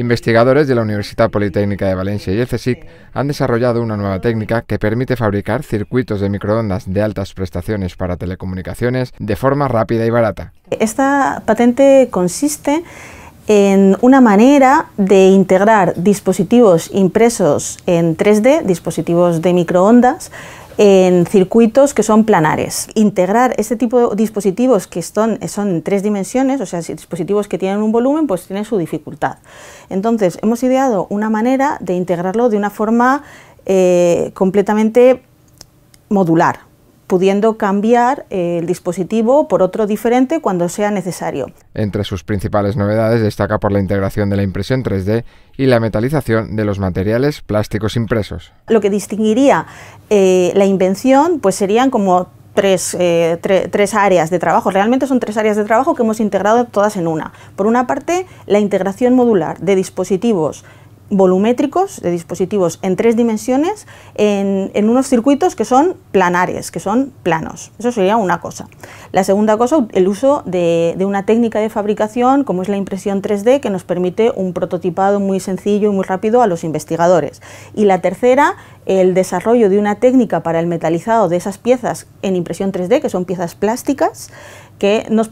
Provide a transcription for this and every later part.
Investigadores de la Universidad Politécnica de Valencia y el CSIC han desarrollado una nueva técnica que permite fabricar circuitos de microondas de altas prestaciones para telecomunicaciones de forma rápida y barata. Esta patente consiste en una manera de integrar dispositivos impresos en 3D, dispositivos de microondas, en circuitos que son planares. Integrar este tipo de dispositivos que son, en tres dimensiones, o sea, dispositivos que tienen un volumen, pues tiene su dificultad. Entonces, hemos ideado una manera de integrarlo de una forma eh, completamente modular, pudiendo cambiar eh, el dispositivo por otro diferente cuando sea necesario. Entre sus principales novedades destaca por la integración de la impresión 3D y la metalización de los materiales plásticos impresos. Lo que distinguiría eh, la invención pues serían como Tres, eh, tres, áreas de trabajo. Realmente son tres áreas de trabajo que hemos integrado todas en una. Por una parte, la integración modular de dispositivos volumétricos de dispositivos en tres dimensiones en, unos circuitos que son planares, que son planos. Eso sería una cosa. La segunda cosa, el uso de, de, una técnica de fabricación como es la impresión 3D que nos permite un prototipado muy sencillo y muy rápido a los investigadores. Y la tercera, el desarrollo de una técnica para el metalizado de esas piezas en impresión 3D, que son piezas plásticas, que nos,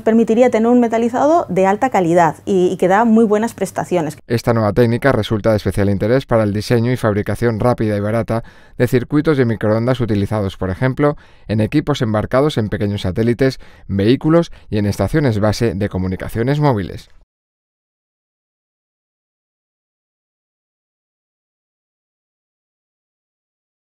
permitiría tener un metalizado de alta calidad y que da muy buenas prestaciones. Esta nueva técnica resulta de especial interés para el diseño y fabricación rápida y barata de circuitos de microondas utilizados, por ejemplo, en equipos embarcados en pequeños satélites, vehículos y en estaciones base de comunicaciones móviles.